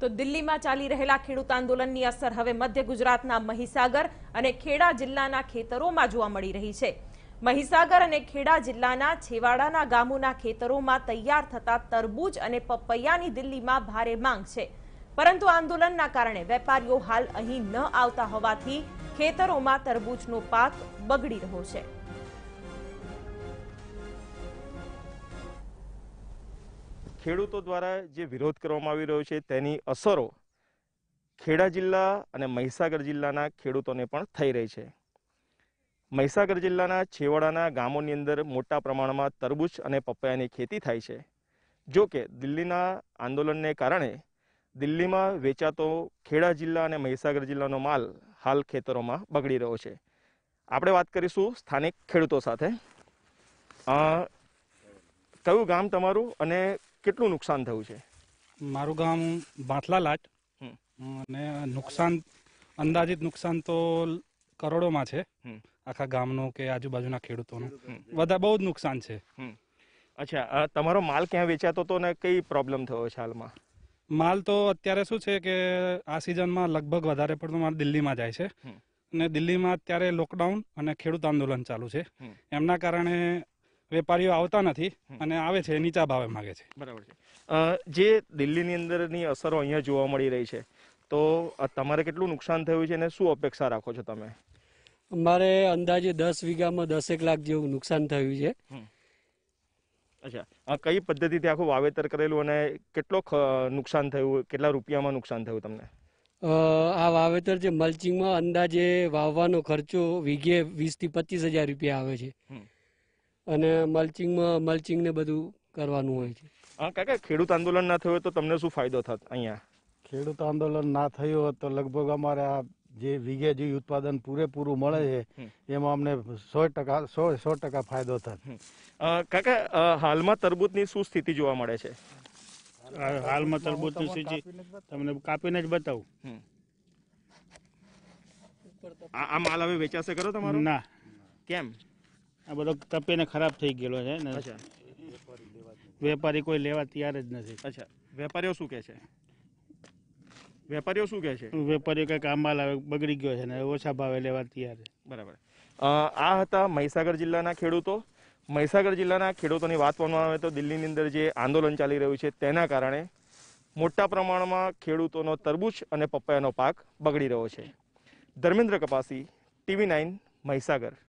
તો દિલ્હીમાં ચાલી રહેલા ખેડૂત આંદોલનની અસર હવે મધ્ય ગુજરાતના મહીસાગર અને ખેડા જિલ્લાના ખેતરોમાં જોવા મળી રહી છે મહીસાગર અને ખેડા જિલ્લાના છેવાડાના ગામોના ખેતરોમાં તૈયાર થતા તરબૂચ અને પપૈયાની દિલ્હીમાં ભારે માંગ છે પરંતુ આંદોલનના કારણે વેપારીઓ હાલ અહીં ન આવતા હોવાથી ખેતરોમાં તરબૂચનો પાક બગડી રહ્યો છે ખેડૂતો દ્વારા જે વિરોધ કરવામાં આવી રહ્યો છે તેની અસરો ખેડા જિલ્લા અને મહીસાગર જિલ્લાના ખેડૂતોને પણ થઈ રહી છે મહીસાગર જિલ્લાના છેવાડાના ગામોની અંદર મોટા પ્રમાણમાં તરબૂચ અને પપૈયાની ખેતી થાય છે જો કે દિલ્હીના આંદોલનને કારણે દિલ્હીમાં વેચાતો ખેડા જિલ્લા અને મહીસાગર જિલ્લાનો માલ હાલ ખેતરોમાં બગડી રહ્યો છે આપણે વાત કરીશું સ્થાનિક ખેડૂતો સાથે કયું ગામ તમારું અને કેટલું નુકસાન થયું છે મારું ગામ બાંથલા લાટ અને નુકસાન અંદાજિત નુકસાન તો કરોડોમાં છે આખા ગામનું કે આજુબાજુના ખેડૂતોનું બધા બહુ જ નુકસાન છે અચ્છા તમારો માલ ક્યાં વેચાતો હતો ને કઈ પ્રોબ્લેમ થયો છે હાલમાં માલ તો અત્યારે શું છે કે આ સિઝનમાં લગભગ વધારે પડતો માલ દિલ્હીમાં જાય છે અને દિલ્હીમાં અત્યારે લોકડાઉન અને ખેડૂત આંદોલન ચાલુ છે એમના કારણે વેપારીઓ આવતા નથી અને આવે છે નીચા ભાવે માગે છે બરાબર છે જે દિલ્હીની અંદરની અસરો અહીંયા જોવા મળી રહી છે તો તમારે કેટલું નુકસાન થયું છે અને શું અપેક્ષા રાખો છો તમે અમારે અંદાજે દસ વીઘામાં દસેક લાખ જેવું નુકસાન થયું છે અચ્છા આ કઈ પદ્ધતિથી આખું વાવેતર કરેલું અને કેટલો નુકસાન થયું કેટલા રૂપિયામાં નુકસાન થયું તમને આ વાવેતર જે મલ્ચિંગમાં અંદાજે વાવવાનો ખર્ચો વીઘે વીસથી પચીસ હજાર રૂપિયા આવે છે અને મલ્ચિંગમાં મલ્ચિંગ ને બધું કરવાનું હોય છે હા કાકા ખેડૂત આંદોલન ના થયું તો તમને શું ફાયદો થાત અહીંયા ખેડૂત આંદોલન ના થયું હોત તો લગભગ અમારે આ જે વિઘે જે ઉત્પાદન પૂરેપૂરું મળે છે એમાં અમને સો ટકા સો સો ટકા ફાયદો થત કાકા હાલમાં તરબૂતની શું સ્થિતિ જોવા મળે છે હાલમાં તરબૂતની સ્થિતિ તમને કાપીને જ બતાવું આ માલ હવે વેચાશે કરો તમારો ના કેમ આ બધો તપીને ખરાબ થઈ ગયેલો છે ને અચ્છા વેપારી કોઈ લેવા તૈયાર જ નથી અચ્છા વેપારીઓ શું કહે છે વેપારીઓ શું કહે છે વેપારીઓ કંઈક આ માલ બગડી ગયો છે ને ઓછા ભાવે લેવા તૈયાર છે બરાબર આ હતા મહીસાગર જિલ્લાના ખેડૂતો મહીસાગર જિલ્લાના ખેડૂતોની વાત કરવામાં આવે તો દિલ્હીની અંદર જે આંદોલન ચાલી રહ્યું છે તેના કારણે મોટા પ્રમાણમાં ખેડૂતોનો તરબૂચ અને પપૈયાનો પાક બગડી રહ્યો છે ધર્મેન્દ્ર કપાસી ટીવી નાઇન મહીસાગર